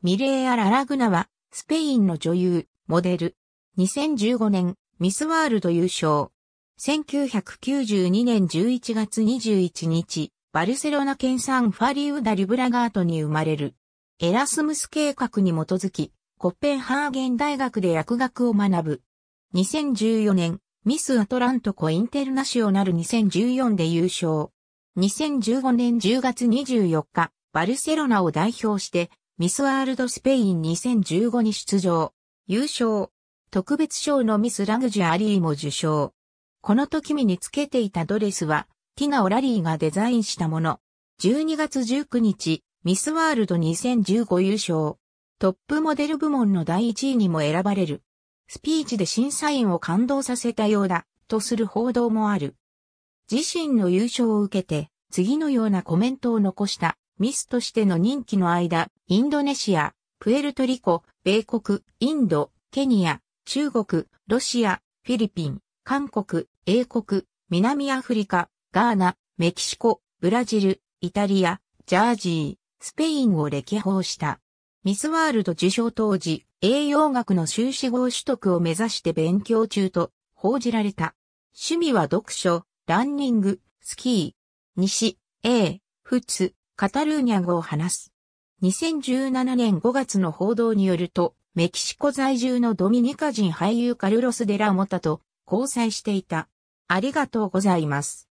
ミレーア・ララグナは、スペインの女優、モデル。2015年、ミスワールド優勝。1992年11月21日、バルセロナ県産ファリウダ・リブラガートに生まれる。エラスムス計画に基づき、コッペンハーゲン大学で薬学を学ぶ。2014年、ミスアトラントコインテルナショナル2014で優勝。2015年10月24日、バルセロナを代表してミスワールドスペイン2015に出場、優勝、特別賞のミスラグジュアリーも受賞。この時身につけていたドレスは、ティナ・オラリーがデザインしたもの。12月19日、ミスワールド2015優勝。トップモデル部門の第1位にも選ばれる。スピーチで審査員を感動させたようだ、とする報道もある。自身の優勝を受けて、次のようなコメントを残した。ミスとしての任期の間、インドネシア、プエルトリコ、米国、インド、ケニア、中国、ロシア、フィリピン、韓国、英国、南アフリカ、ガーナ、メキシコ、ブラジル、イタリア、ジャージー、スペインを歴訪した。ミスワールド受賞当時、栄養学の修士号取得を目指して勉強中と報じられた。趣味は読書、ランニング、スキー。西、A、普通、カタルーニャ語を話す。2017年5月の報道によると、メキシコ在住のドミニカ人俳優カルロス・デラ・モタと交際していた。ありがとうございます。